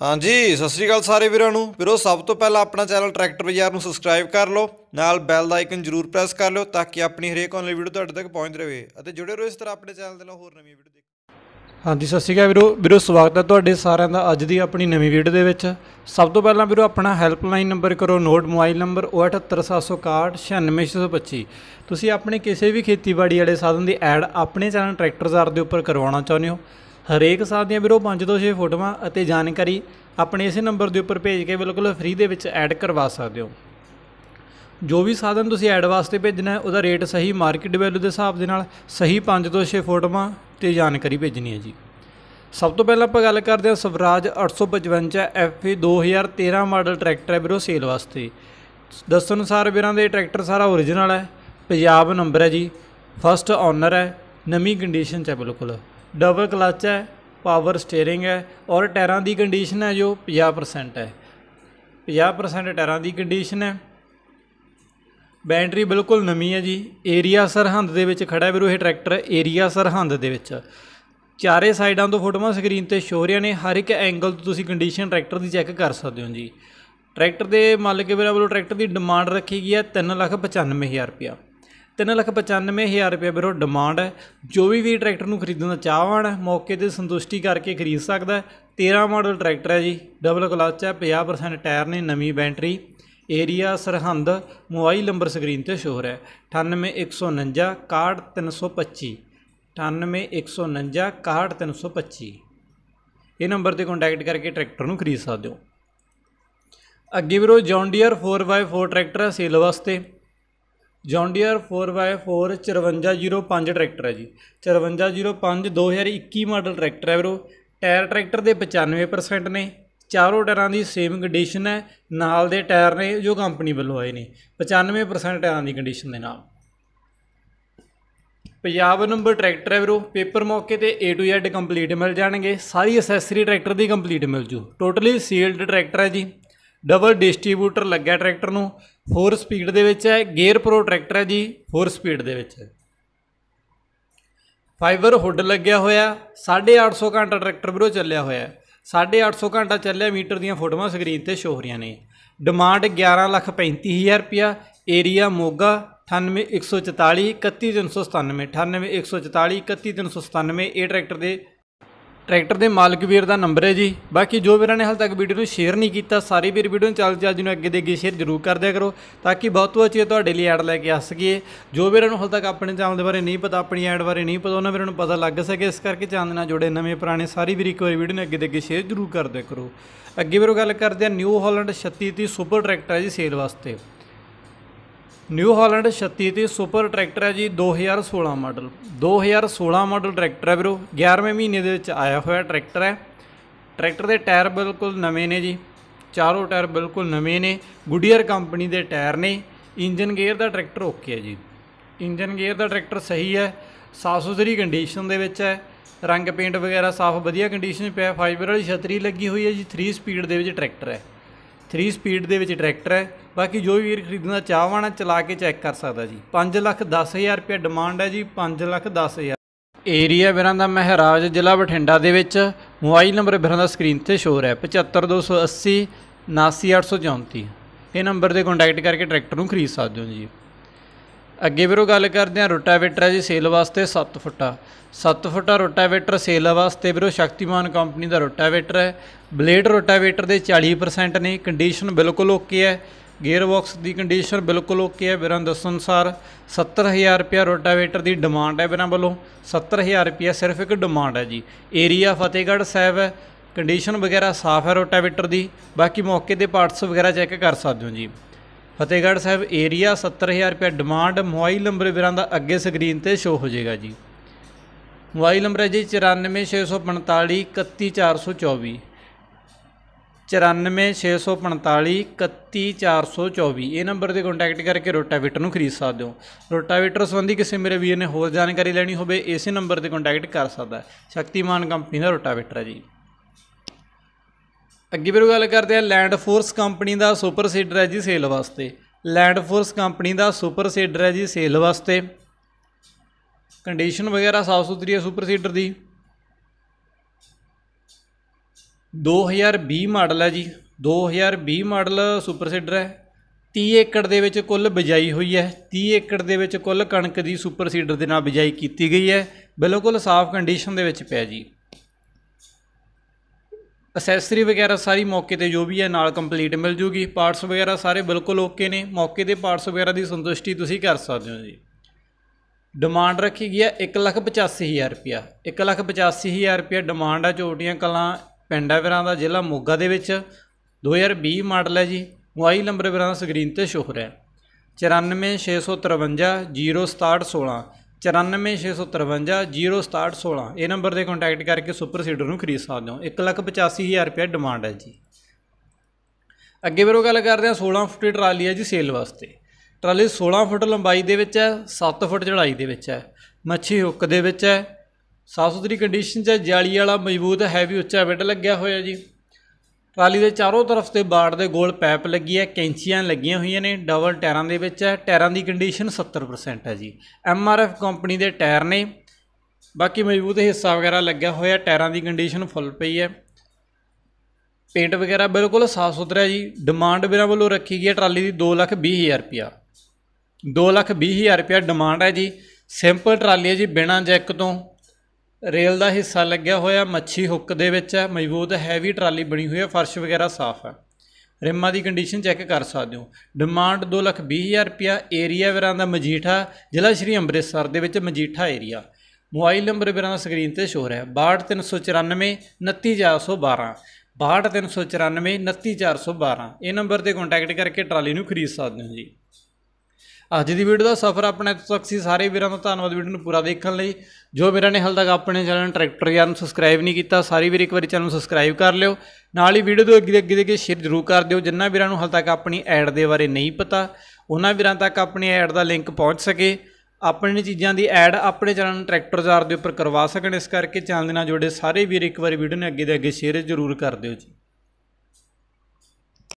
ਹਾਂਜੀ ਸਤਿ ਸ੍ਰੀ ਅਕਾਲ ਸਾਰੇ ਵੀਰਾਂ ਨੂੰ ਵੀਰੋ ਸਭ ਤੋਂ ਪਹਿਲਾਂ ਆਪਣਾ ਚੈਨਲ ਟਰੈਕਟਰ ਬਾਜ਼ਾਰ ਨੂੰ ਸਬਸਕ੍ਰਾਈਬ ਕਰ ਲਓ ਨਾਲ ਬੈਲ ਦਾ ਆਈਕਨ ਜ਼ਰੂਰ ਪ੍ਰੈਸ ਕਰ ਲਓ ਤਾਂ ਕਿ ਆਪਣੀ ਹਰੇਕ ਆਨਲਾਈਨ ਵੀਡੀਓ ਤੁਹਾਡੇ ਤੱਕ ਪਹੁੰਚਦੀ ਰਹੇ ਅਤੇ ਜੁੜੇ ਰਹੋ ਇਸ ਤਰ੍ਹਾਂ ਆਪਣੇ ਚੈਨਲ ਦੇ ਨਾਲ ਹੋਰ ਨਵੀਆਂ ਵੀਡੀਓ ਦੇਖ ਹਾਂਜੀ ਸਤਿ ਸ਼੍ਰੀ ਅਕਾਲ ਵੀਰੋ ਵੀਰੋ ਸਵਾਗਤ ਹੈ ਤੁਹਾਡੇ ਸਾਰਿਆਂ ਦਾ ਅੱਜ ਦੀ ਆਪਣੀ ਨਵੀਂ ਵੀਡੀਓ ਦੇ ਵਿੱਚ ਸਭ ਤੋਂ ਪਹਿਲਾਂ ਵੀਰੋ ਆਪਣਾ ਹੈਲਪਲਾਈਨ ਨੰਬਰ ਕਰੋ ਨੋਟ ਮੋਬਾਈਲ ਨੰਬਰ 7871696625 ਤੁਸੀਂ ਆਪਣੇ ਕਿਸੇ ਵੀ ਖੇਤੀਬਾੜੀ ਵਾਲੇ ਸਾਧਨ ਦੀ ਐਡ ਆਪਣੇ ਚੈਨਲ ਟਰੈਕਟਰ ਜ਼ਾਰ ਦੇ ਉੱਪਰ ਕਰਵਾਉਣਾ ਚਾਹੁੰਦੇ ਹੋ ਹਰੇਕ ਸਾਲ ਦੀਆਂ ਵੀਰੋ 5 ਤੋਂ 6 ਫੋਟੋਆਂ ਅਤੇ ਜਾਣਕਾਰੀ ਆਪਣੇ ਇਸੇ ਨੰਬਰ ਦੇ ਉੱਪਰ ਭੇਜ ਕੇ ਬਿਲਕੁਲ ਫ੍ਰੀ ਦੇ ਵਿੱਚ ਐਡ ਕਰਵਾ ਸਕਦੇ ਹੋ ਜੋ ਵੀ ਸਾਧਨ ਤੁਸੀਂ ਐਡ ਵਾਸਤੇ ਭੇਜਣਾ ਹੈ ਉਹਦਾ ਰੇਟ ਸਹੀ ਮਾਰਕੀਟ ਵੈਲਿਊ ਦੇ ਹਿਸਾਬ ਦੇ ਨਾਲ ਸਹੀ 5 ਤੋਂ 6 ਫੋਟੋਆਂ ਤੇ ਜਾਣਕਾਰੀ ਭੇਜਣੀ ਹੈ ਜੀ ਸਭ ਤੋਂ ਪਹਿਲਾਂ ਆਪਾਂ ਗੱਲ ਕਰਦੇ ਹਾਂ ਸਵਰਾਜ 855 FE 2013 ਮਾਡਲ ਟਰੈਕਟਰ ਹੈ ਵੀਰੋ ਸੇਲ ਵਾਸਤੇ ਦੱਸਣ ਅਨੁਸਾਰ ਵੀਰਾਂ ਦੇ ਟਰੈਕਟਰ ਸਾਰਾ origignal ਹੈ ਪੰਜਾਬ ਨੰਬਰ ਹੈ ਜੀ ਫਸਟ ਓਨਰ ਹੈ ਨਵੀਂ ਕੰਡੀਸ਼ਨ ਚ ਹੈ ਬਿਲਕੁਲ ਡਬਲ ਕਲਚ ਹੈ ਪਾਵਰ ਸਟੀering ਹੈ ਔਰ ਟਾਇਰਾਂ ਦੀ ਕੰਡੀਸ਼ਨ ਹੈ ਜੋ 50% ਹੈ 50% ਟਾਇਰਾਂ ਦੀ ਕੰਡੀਸ਼ਨ ਹੈ ਬੈਟਰੀ ਬਿਲਕੁਲ ਨਵੀਂ ਹੈ ਜੀ ਏਰੀਆ ਸਰਹੰਦ ਦੇ ਵਿੱਚ ਖੜਾ ਵੀਰੋ ਇਹ ਟਰੈਕਟਰ ਏਰੀਆ ਸਰਹੰਦ ਦੇ ਵਿੱਚ ਚਾਰੇ ਸਾਈਡਾਂ ਤੋਂ ਫੋਟੋਆਂ ਸਕਰੀਨ ਤੇ ਸ਼ੋ ਰਹੀਆਂ ਨੇ ਹਰ ਇੱਕ ਐਂਗਲ ਤੋਂ ਤੁਸੀਂ ਕੰਡੀਸ਼ਨ ਟਰੈਕਟਰ ਦੀ ਚੈੱਕ ਕਰ ਸਕਦੇ ਹੋ ਜੀ ਟਰੈਕਟਰ ਦੇ ਮਾਲਕ ਵੀਰਾਂ ਵੱਲੋਂ ਟਰੈਕਟਰ ਦੀ ਡਿਮਾਂਡ ਰੱਖੀ ਗਈ ਹੈ 395000 ਰੁਪਇਆ 395000 ਰੁਪਏ ਬਿਰੋ ਡਿਮਾਂਡ ਹੈ ਜੋ ਵੀ ਵੀ ਟਰੈਕਟਰ ਨੂੰ ਖਰੀਦਣ ਦਾ ਚਾਹਵਾਨ ਹੈ ਮੌਕੇ ਤੇ ਸੰਤੁਸ਼ਟੀ ਕਰਕੇ ਖਰੀਦ ਸਕਦਾ ਹੈ 13 ਮਾਡਲ ਟਰੈਕਟਰ ਹੈ ਜੀ ਡਬਲ ਕਲਚ ਹੈ 50% ਟਾਇਰ ਨੇ ਨਵੀਂ battery area Sirhind mobile number screen ਤੇ ਸ਼ੋਅ ਰਿਹਾ 98149 61325 98149 ਇਹ ਨੰਬਰ ਤੇ ਕੰਟੈਕਟ ਕਰਕੇ ਟਰੈਕਟਰ ਨੂੰ ਖਰੀਦ ਸਕਦੇ ਹੋ ਅੱਗੇ ਵੀਰੋ ਜੌਨ ਡੀਅਰ 4x4 ਟਰੈਕਟਰ ਹੈ ਸੇਲ ਵਾਸਤੇ ਜੌਂਡੀਅਰ 4x4 5405 ਟਰੈਕਟਰ ਹੈ ਜੀ 5405 2021 ਮਾਡਲ ਟਰੈਕਟਰ ਹੈ ਵੀਰੋ ਟਾਇਰ ਟਰੈਕਟਰ ਦੇ 95% ਨੇ ਚਾਰੋਂ ਟਾਇਰਾਂ ਦੀ ਸੇਮ ਕੰਡੀਸ਼ਨ ਹੈ ਨਾਲ ਦੇ ਟਾਇਰ ਨੇ ਜੋ ਕੰਪਨੀ ਵੱਲੋਂ ਆਏ ਨੇ 95% ਟਾਇਰਾਂ ਦੀ ਕੰਡੀਸ਼ਨ ਦੇ ਨਾਲ ਪੰਜਾਬ ਨੰਬਰ ਟਰੈਕਟਰ ਹੈ ਵੀਰੋ ਪੇਪਰ ਮੌਕੇ ਤੇ A to Z ਕੰਪਲੀਟ ਮਿਲ ਜਾਣਗੇ ਸਾਰੀ ਅਸੈਸਰੀ ਟਰੈਕਟਰ ਦੀ ਕੰਪਲੀਟ ਮਿਲ ਜੂ ਟੋਟਲੀ ਸੀਲਡ ਟਰੈਕਟਰ ਹੈ ਜੀ ਡਬਲ ਡਿਸਟ੍ਰੀਬਿਊਟਰ ਲੱਗਿਆ ਟਰੈਕਟਰ ਨੂੰ 4 ਸਪੀਡ ਦੇ ਵਿੱਚ ਹੈ ਗੇਅਰ ਪ੍ਰੋ ਟਰੈਕਟਰ ਹੈ ਜੀ 4 ਸਪੀਡ ਦੇ ਵਿੱਚ ਫਾਈਬਰ ਹੁੱਡ ਲੱਗਿਆ ਹੋਇਆ 850 ਘੰਟਾ ਟਰੈਕਟਰ ਵੀਰੋ ਚੱਲਿਆ ਹੋਇਆ 850 ਘੰਟਾ ਚੱਲਿਆ ਮੀਟਰ ਦੀਆਂ ਫੋਟੋਆਂ ਸਕਰੀਨ ਤੇ ਸ਼ੋ ਹੋ ਰਹੀਆਂ ਨੇ ਡਿਮਾਂਡ 11 ਲੱਖ 35000 ਰੁਪਿਆ ਏਰੀਆ ਮੋਗਾ 98144 31397 98144 31397 ਇਹ ਟਰੈਕਟਰ ਦੇ ਟਰੈਕਟਰ ਦੇ ਮਾਲਕ ਵੀਰ ਦਾ ਨੰਬਰ ਹੈ ਜੀ ਬਾਕੀ ਜੋ ਵੀਰਾਂ ਨੇ ਹਾਲ ਤੱਕ ਵੀਡੀਓ ਨੂੰ ਸ਼ੇਅਰ ਨਹੀਂ ਕੀਤਾ ਸਾਰੇ ਵੀਰ ਵੀਡੀਓ ਨੂੰ ਚੱਲ ਚੱਲ ਨੂੰ ਅੱਗੇ ਦੇ ਅੱਗੇ ਸ਼ੇਅਰ ਜ਼ਰੂਰ ਕਰ ਦਿਆ ਕਰੋ ਤਾਂ ਕਿ ਬਹੁਤ ਬਹੁਤ ਚੀਜ਼ ਤੁਹਾਡੇ ਲਈ ਐਡ ਲੈ ਕੇ ਆ ਸਕੀਏ ਜੋ ਵੀਰਾਂ ਨੂੰ ਹਾਲ ਤੱਕ ਆਪਣੇ ਚੈਨਲ ਦੇ ਬਾਰੇ ਨਹੀਂ ਪਤਾ ਆਪਣੀ ਐਡ ਬਾਰੇ ਨਹੀਂ ਪਤਾ ਉਹਨਾਂ ਵੀਰਾਂ ਨੂੰ ਪਤਾ ਲੱਗ ਸਕੇ ਇਸ ਕਰਕੇ ਚੈਨਲ ਨਾਲ ਜੁੜੇ ਨਵੇਂ ਪੁਰਾਣੇ ਸਾਰੇ ਵੀਰ ਇੱਕ ਵਾਰੀ ਵੀਡੀਓ ਨੂੰ ਅੱਗੇ ਦੇ ਅੱਗੇ ਸ਼ੇਅਰ ਜ਼ਰੂਰ ਕਰ ਦਿਆ ਕਰੋ ਅੱਗੇ ਵੀਰੋ ਗੱਲ ਕਰਦੇ ਆ ਨਿਊ ਹਾਲੈਂਡ 36 ਦੀ ਸੁਪਰ ਟਰੈਕਟਰ ਹੈ ਜੀ ਸੇਲ ਵਾਸਤੇ ਨਿਊ ਹਾਲੈਂਡ 36 ਤੇ ਸੁਪਰ ਟਰੈਕਟਰ ਹੈ ਜੀ 2016 ਮਾਡਲ 2016 ਮਾਡਲ ਟਰੈਕਟਰ ਹੈ ਵੀਰੋ 11ਵੇਂ ਮਹੀਨੇ ਦੇ ਵਿੱਚ ਆਇਆ ਹੋਇਆ ਟਰੈਕਟਰ ਹੈ ਟਰੈਕਟਰ ਦੇ ਟਾਇਰ ਬਿਲਕੁਲ ਨਵੇਂ ਨੇ ਜੀ ਚਾਰੋਂ ਟਾਇਰ ਬਿਲਕੁਲ ਨਵੇਂ ਨੇ ਗੁਡੀਅਰ ਕੰਪਨੀ ਦੇ ਟਾਇਰ ਨੇ ਇੰਜਨ ਗੇਅਰ ਦਾ ਟਰੈਕਟਰ ਓਕੇ ਹੈ ਜੀ ਇੰਜਨ ਗੇਅਰ ਦਾ ਟਰੈਕਟਰ ਸਹੀ ਹੈ ਸਾਫ ਸੁਥਰੀ ਕੰਡੀਸ਼ਨ ਦੇ ਵਿੱਚ ਹੈ ਰੰਗ ਪੇਂਟ ਵਗੈਰਾ ਸਾਫ ਵਧੀਆ ਕੰਡੀਸ਼ਨ 'ਚ ਪਿਆ ਫਾਈਬਰ ਵਾਲੀ ਛਤਰੀ ਲੱਗੀ ਹੋਈ ਹੈ ਜੀ 3 ਸਪੀਡ ਦੇ ਵਿੱਚ ਟਰੈਕਟਰ ਹੈ 3 ਸਪੀਡ ਦੇ ਵਿੱਚ ਟਰੈਕਟਰ ਹੈ ਬਾਕੀ ਜੋ ਵੀਰ ਖਰੀਦਣਾ ਚਾਹਵਾਣਾ ਚਲਾ ਕੇ ਚੈੱਕ ਕਰ ਸਕਦਾ ਜੀ 5 ਲੱਖ 10000 ਰੁਪਏ ਡਿਮਾਂਡ ਹੈ ਜੀ 5 ਲੱਖ 10000 ਏਰੀਆ ਵੀਰਾਂ ਦਾ ਮਹਿਰਾਜ ਜ਼ਿਲ੍ਹਾ ਬਠਿੰਡਾ ਦੇ ਵਿੱਚ ਮੋਬਾਈਲ ਨੰਬਰ ਵੀਰਾਂ ਦਾ ਸਕਰੀਨ ਤੇ ਸ਼ੋਰ ਹੈ 75280 79834 ਇਹ ਨੰਬਰ ਤੇ ਕੰਟੈਕਟ ਕਰਕੇ ਟਰੈਕਟਰ ਨੂੰ ਖਰੀਦ ਸਕਦੇ ਹੋ ਜੀ ਅੱਗੇ ਵੀਰੋ ਗੱਲ ਕਰਦੇ ਹਾਂ ਰੋਟਾਵੇਟਰ ਜੀ ਸੇਲ ਵਾਸਤੇ 7 ਫੁੱਟਾ 7 ਫੁੱਟਾ ਰੋਟਾਵੇਟਰ ਸੇਲ ਵਾਸਤੇ ਵੀਰੋ ਸ਼ਕਤੀਮਾਨ ਕੰਪਨੀ ਦਾ ਰੋਟਾਵੇਟਰ ਹੈ ਬਲੇਡ ਰੋਟਾਵੇਟਰ ਦੇ 40% ਨੇ ਕੰਡੀਸ਼ਨ ਬਿਲਕੁਲ ਓਕੇ ਹੈ ਗੇਅਰ ਬਾਕਸ ਦੀ ਕੰਡੀਸ਼ਨ ਬਿਲਕੁਲ ਓਕੇ ਹੈ ਵੀਰਾਂ ਦੱਸਣ ਅਨੁਸਾਰ 70000 ਰੁਪਿਆ ਰੋਟਾਵੇਟਰ ਦੀ ਡਿਮਾਂਡ ਹੈ ਵੀਰਾਂ ਵੱਲੋਂ 70000 ਰੁਪਿਆ ਸਿਰਫ ਇੱਕ ਡਿਮਾਂਡ ਹੈ ਜੀ ਏਰੀਆ ਫਤਿਹਗੜ੍ਹ ਸਾਹਿਬ ਹੈ ਕੰਡੀਸ਼ਨ ਵਗੈਰਾ ਸਾਫ਼ ਹੈ ਰੋਟਾਵੇਟਰ ਦੀ ਬਾਕੀ ਮੌਕੇ ਤੇ ਪਾਰਟਸ ਵਗੈਰਾ ਚੈੱਕ ਕਰ ਸਕਦੇ ਹੋ ਜੀ ਫਤਿਹਗੜ੍ਹ ਸਾਹਿਬ ਏਰੀਆ 70000 ਰੁਪਏ ਡਿਮਾਂਡ ਮੋਬਾਈਲ ਨੰਬਰ ਵੀਰਾਂ ਦਾ ਅੱਗੇ ਸਕਰੀਨ ਤੇ ਸ਼ੋ ਹੋ ਜਾਏਗਾ ਜੀ ਮੋਬਾਈਲ ਨੰਬਰ ਹੈ ਜੀ 94645 31424 ਇਹ ਨੰਬਰ ਤੇ ਕੰਟੈਕਟ ਕਰਕੇ ਰੋਟਾਵੀਟਰ ਨੂੰ ਖਰੀਦ ਸਕਦੇ ਹੋ ਰੋਟਾਵੀਟਰ ਸੰਬੰਧੀ ਕਿਸੇ ਮੇਰੇ ਵੀਰ ਨੇ ਹੋਰ ਜਾਣਕਾਰੀ ਲੈਣੀ ਹੋਵੇ ਇਸੇ ਨੰਬਰ ਤੇ ਕੰਟੈਕਟ ਕਰ ਸਕਦਾ ਹੈ ਸ਼ਕਤੀਮਾਨ ਕੰਪਨੀ ਦਾ ਰੋਟਾਵੀਟਰ ਹੈ ਜੀ ਅੱਗੇ ਵੀਰੋ ਗੱਲ ਕਰਦੇ ਆ ਲੈਂਡ ਫੋਰਸ ਕੰਪਨੀ ਦਾ ਸੁਪਰ ਸੀਡਰ ਹੈ ਜੀ ਸੇਲ ਵਾਸਤੇ ਲੈਂਡ ਫੋਰਸ ਕੰਪਨੀ ਦਾ ਸੁਪਰ ਸੀਡਰ ਹੈ ਜੀ ਸੇਲ ਵਾਸਤੇ ਕੰਡੀਸ਼ਨ ਵਗੈਰਾ ਸਾਫ ਸੁਥਰੀ ਹੈ ਸੁਪਰ ਸੀਡਰ ਦੀ 2020 ਮਾਡਲ ਹੈ ਜੀ 2020 ਮਾਡਲ ਸੁਪਰ ਸੀਡਰ ਹੈ 30 ਏਕੜ ਦੇ ਵਿੱਚ ਕੁੱਲ ਬਿਜਾਈ ਹੋਈ ਹੈ 30 ਏਕੜ ਦੇ ਵਿੱਚ ਕੁੱਲ ਕਣਕ ਦੀ ਸੁਪਰ ਸੀਡਰ ਦੇ ਨਾਲ ਬਿਜਾਈ ਕੀਤੀ ਗਈ ਹੈ ਬਿਲਕੁਲ ਸਾਫ਼ ਕੰਡੀਸ਼ਨ ਦੇ ਵਿੱਚ ਪਿਆ ਜੀ ਅਸੈਸਰੀ ਵਗੈਰਾ ਸਾਰੀ ਮੌਕੇ ਤੇ ਜੋ ਵੀ ਹੈ ਨਾਲ ਕੰਪਲੀਟ ਮਿਲ ਜੂਗੀ ਪਾਰਟਸ ਵਗੈਰਾ ਸਾਰੇ ਬਿਲਕੁਲ ਓਕੇ ਨੇ ਮੌਕੇ ਦੇ ਪਾਰਟਸ ਵਗੈਰਾ ਦੀ ਸੰਤੁਸ਼ਟੀ ਤੁਸੀਂ ਕਰ ਸਕਦੇ ਹੋ ਜੀ ਡਿਮਾਂਡ ਰੱਖੀ ਗਈ ਹੈ 185000 ਰੁਪਿਆ 185000 ਰੁਪਿਆ ਡਿਮਾਂਡ ਆ ਚੋਟੀਆਂ ਕਲਾਂ ਵਿਰਾਂ ਦਾ ਜ਼ਿਲ੍ਹਾ ਮੋਗਾ ਦੇ ਵਿੱਚ 2020 ਮਾਡਲ ਹੈ ਜੀ ਮੋਬਾਈਲ ਨੰਬਰ ਵਿਰਾਂ ਦਾ ਸਕਰੀਨ ਤੇ ਸ਼ੋਅ ਰਿਹਾ 9465306716 9465350716 ਇਹ ਨੰਬਰ ਤੇ ਕੰਟੈਕਟ ਕਰਕੇ ਸੁਪਰ ਸੀਡਰ ਨੂੰ ਖਰੀਦ ਸਕਦੇ ਹੋ 185000 ਰੁਪਏ ਡਿਮਾਂਡ ਹੈ ਜੀ ਅੱਗੇ ਵੀਰੋ ਗੱਲ ਕਰਦੇ ਹਾਂ 16 ਫੁੱਟ ਟਰਾਲੀ ਹੈ ਜੀ ਸੇਲ ਵਾਸਤੇ ਟਰਾਲੀ 16 ਫੁੱਟ ਲੰਬਾਈ ਦੇ ਵਿੱਚ ਹੈ 7 ਫੁੱਟ ਚੜਾਈ ਦੇ ਵਿੱਚ ਹੈ ਮੱਛੀ ਹੁੱਕ ਦੇ ਵਿੱਚ ਹੈ ਸਾਫ ਸੁਥਰੀ ਕੰਡੀਸ਼ਨ 'ਚ ਜਾਲੀ ਵਾਲਾ ਮਜ਼ਬੂਤ ਹੈਵੀ ਉੱਚਾ ਬੈੱਡ ਲੱਗਿਆ ਹੋਇਆ ਜੀ ਟਰਾਲੀ ਦੇ ਚਾਰੋਂ ਤਰਫ ਤੇ ਬਾੜ ਦੇ ਗੋਲ ਪੈਪ ਲੱਗੀ ਹੈ ਕੈਂਚੀਆਂ ਲੱਗੀਆਂ ਹੋਈਆਂ ਨੇ ਡਬਲ ਟਾਇਰਾਂ ਦੇ ਵਿੱਚ ਹੈ ਟਾਇਰਾਂ ਦੀ ਕੰਡੀਸ਼ਨ 70% ਹੈ ਜੀ ਐਮ ਆਰ ਐਫ ਕੰਪਨੀ ਦੇ ਟਾਇਰ ਨੇ ਬਾਕੀ ਮਜ਼ਬੂਤ ਹਿੱਸਾ ਵਗੈਰਾ ਲੱਗਿਆ ਹੋਇਆ ਟਾਇਰਾਂ ਦੀ ਕੰਡੀਸ਼ਨ ਫੁੱਲ ਪਈ ਹੈ ਪੇਂਟ ਵਗੈਰਾ ਬਿਲਕੁਲ ਸਾਫ ਸੁਥਰਾ ਜੀ ਡਿਮਾਂਡ ਬਿਨਾਂ ਵੱਲੋਂ ਰੱਖੀ ਗਈ ਹੈ ਟਰਾਲੀ ਦੀ 2 ਲੱਖ 20 ਹਜ਼ਾਰ ਰੁਪਿਆ 2 ਲੱਖ 20 ਹਜ਼ਾਰ ਰੁਪਿਆ ਡਿਮਾਂਡ ਹੈ ਜੀ ਸਿੰਪਲ ਟਰਾਲੀ ਹੈ ਜੀ ਬਿਨਾਂ ਜੈਕ ਤੋਂ ਰੇਲ ਦਾ ਹਿੱਸਾ ਲੱਗਿਆ ਹੋਇਆ ਮੱਛੀ ਹੁੱਕ ਦੇ ਵਿੱਚ ਹੈ ਮਜ਼ਬੂਤ ਹੈਵੀ ਟਰਾਲੀ ਬਣੀ ਹੋਈ ਹੈ ਫਰਸ਼ ਵਗੈਰਾ ਸਾਫ਼ ਹੈ ਰਿਮਾਂ ਦੀ ਕੰਡੀਸ਼ਨ ਚੈੱਕ ਕਰ ਸਕਦੇ ਹੋ ਡਿਮਾਂਡ 2 ਲੱਖ 20 ਹਜ਼ਾਰ ਰੁਪਿਆ ਏਰੀਆ ਵੀਰਾਂ ਦਾ ਮਜੀਠਾ ਜ਼ਿਲ੍ਹਾ ਸ਼੍ਰੀ ਅੰਮ੍ਰਿਤਸਰ ਦੇ ਵਿੱਚ ਮਜੀਠਾ ਏਰੀਆ ਮੋਬਾਈਲ ਨੰਬਰ ਵੀਰਾਂ ਦਾ ਸਕਰੀਨ ਤੇ ਸ਼ੋਅ ਰਿਹਾ 62394 29412 62394 29412 ਇਹ ਨੰਬਰ ਤੇ ਕੰਟੈਕਟ ਕਰਕੇ ਟਰਾਲੀ ਨੂੰ ਖਰੀਦ ਸਕਦੇ ਹੋ ਜੀ ਅੱਜ ਦੀ ਵੀਡੀਓ ਦਾ ਸਫ਼ਰ ਆਪਣੇ ਇੱਥੋਂ ਤੱਕ ਸੀ ਸਾਰੇ ਵੀਰਾਂ ਦਾ ਧੰਨਵਾਦ ਵੀਡੀਓ ਨੂੰ ਪੂਰਾ ਦੇਖਣ ਲਈ ਜੋ ਵੀਰਾਂ ਨੇ ਹਾਲ ਤੱਕ ਆਪਣੇ ਚੈਨਲ ਟਰੈਕਟਰ ਯਾਰ ਨੂੰ ਸਬਸਕ੍ਰਾਈਬ ਨਹੀਂ ਕੀਤਾ ਸਾਰੇ ਵੀਰ ਇੱਕ ਵਾਰੀ ਚੈਨਲ ਨੂੰ ਸਬਸਕ੍ਰਾਈਬ ਕਰ ਲਿਓ ਨਾਲ ਹੀ ਵੀਡੀਓ ਦੇ ਅੱਗੇ ਅੱਗੇ ਦੇ ਕੇ ਸ਼ੇਅਰ ਜ਼ਰੂਰ ਕਰ ਦਿਓ ਜਿੰਨਾ ਵੀਰਾਂ ਨੂੰ ਹਾਲ ਤੱਕ ਆਪਣੀ ਐਡ ਦੇ ਬਾਰੇ ਨਹੀਂ ਪਤਾ ਉਹਨਾਂ ਵੀਰਾਂ ਤੱਕ ਆਪਣੀ ਐਡ ਦਾ ਲਿੰਕ ਪਹੁੰਚ ਸਕੇ ਆਪਣੀ ਚੀਜ਼ਾਂ ਦੀ ਐਡ ਆਪਣੇ ਚੈਨਲ ਟਰੈਕਟਰ ਯਾਰ ਦੇ ਉੱਪਰ ਕਰਵਾ ਸਕਣ ਇਸ ਕਰਕੇ ਚੈਨਲ ਦੇ ਨਾਲ ਜੁੜੇ ਸਾਰੇ ਵੀਰ ਇੱਕ ਵਾਰੀ ਵੀਡੀਓ ਨੂੰ ਅੱਗੇ ਦੇ ਅੱਗੇ ਸ਼ੇਅਰ ਜ਼ਰੂਰ ਕਰ ਦਿਓ ਜੀ